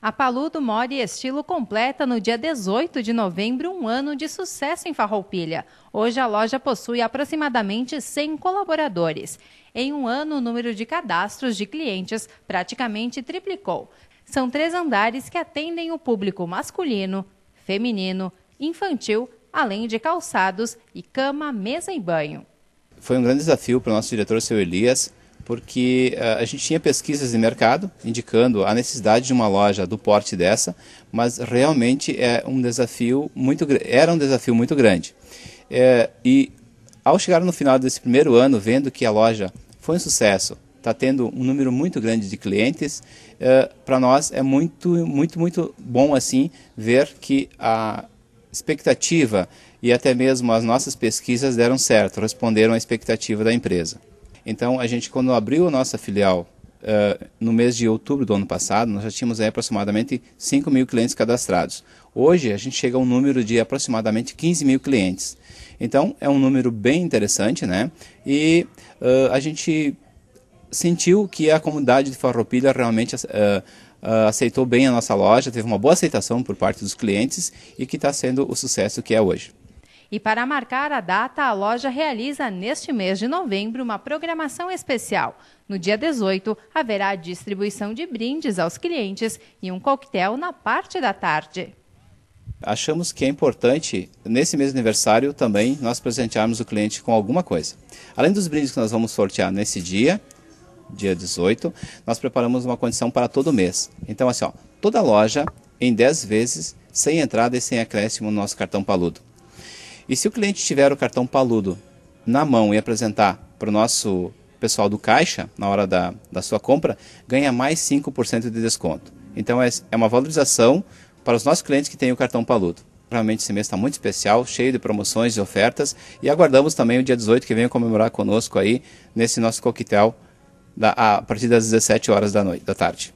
A Paludo More Estilo completa no dia 18 de novembro um ano de sucesso em Farroupilha. Hoje a loja possui aproximadamente 100 colaboradores. Em um ano, o número de cadastros de clientes praticamente triplicou. São três andares que atendem o público masculino, feminino, infantil, além de calçados e cama, mesa e banho. Foi um grande desafio para o nosso diretor, seu Elias, porque uh, a gente tinha pesquisas de mercado indicando a necessidade de uma loja do porte dessa, mas realmente é um desafio muito era um desafio muito grande. É, e ao chegar no final desse primeiro ano, vendo que a loja foi um sucesso, está tendo um número muito grande de clientes, é, eh, para nós é muito, muito, muito bom assim ver que a expectativa e até mesmo as nossas pesquisas deram certo, responderam à expectativa da empresa. Então, a gente, quando abriu a nossa filial uh, no mês de outubro do ano passado, nós já tínhamos aí, aproximadamente 5 mil clientes cadastrados. Hoje, a gente chega a um número de aproximadamente 15 mil clientes. Então, é um número bem interessante, né? E uh, a gente sentiu que a comunidade de Farroupilha realmente uh, Uh, aceitou bem a nossa loja, teve uma boa aceitação por parte dos clientes e que está sendo o sucesso que é hoje. E para marcar a data, a loja realiza neste mês de novembro uma programação especial. No dia 18, haverá distribuição de brindes aos clientes e um coquetel na parte da tarde. Achamos que é importante, nesse mês de aniversário, também nós presentearmos o cliente com alguma coisa. Além dos brindes que nós vamos sortear nesse dia, dia 18, nós preparamos uma condição para todo mês. Então, assim, ó, toda loja em 10 vezes, sem entrada e sem acréscimo no nosso cartão paludo. E se o cliente tiver o cartão Paludo na mão e apresentar para o nosso pessoal do caixa, na hora da, da sua compra, ganha mais 5% de desconto. Então é, é uma valorização para os nossos clientes que têm o cartão Paludo. Realmente esse mês está muito especial, cheio de promoções e ofertas. E aguardamos também o dia 18 que venha comemorar conosco aí nesse nosso coquetel da, a partir das 17 horas da, noite, da tarde.